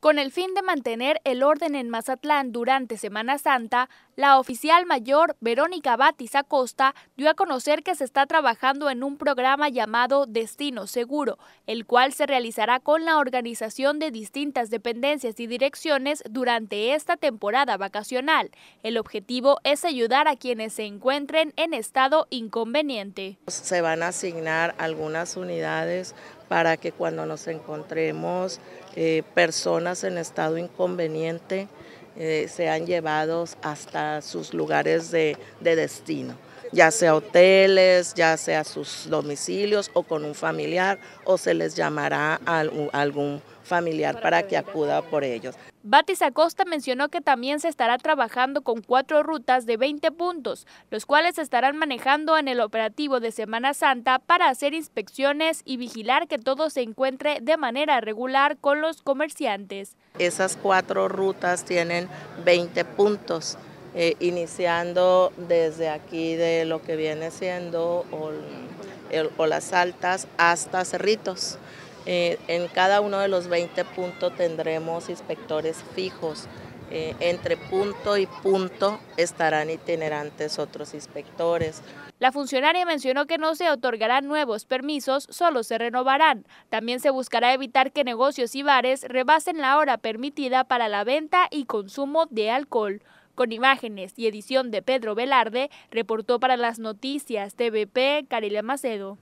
Con el fin de mantener el orden en Mazatlán durante Semana Santa, la oficial mayor Verónica Batis Acosta dio a conocer que se está trabajando en un programa llamado Destino Seguro, el cual se realizará con la organización de distintas dependencias y direcciones durante esta temporada vacacional. El objetivo es ayudar a quienes se encuentren en estado inconveniente. Se van a asignar algunas unidades para que cuando nos encontremos eh, personas en estado inconveniente eh, sean llevados hasta sus lugares de destino ya sea hoteles, ya sea sus domicilios o con un familiar o se les llamará a algún familiar para que acuda por ellos. Batis Acosta mencionó que también se estará trabajando con cuatro rutas de 20 puntos, los cuales se estarán manejando en el operativo de Semana Santa para hacer inspecciones y vigilar que todo se encuentre de manera regular con los comerciantes. Esas cuatro rutas tienen 20 puntos eh, iniciando desde aquí de lo que viene siendo o, las altas hasta Cerritos. Eh, en cada uno de los 20 puntos tendremos inspectores fijos. Eh, entre punto y punto estarán itinerantes otros inspectores. La funcionaria mencionó que no se otorgarán nuevos permisos, solo se renovarán. También se buscará evitar que negocios y bares rebasen la hora permitida para la venta y consumo de alcohol. Con imágenes y edición de Pedro Velarde, reportó para las noticias TVP Carilia Macedo.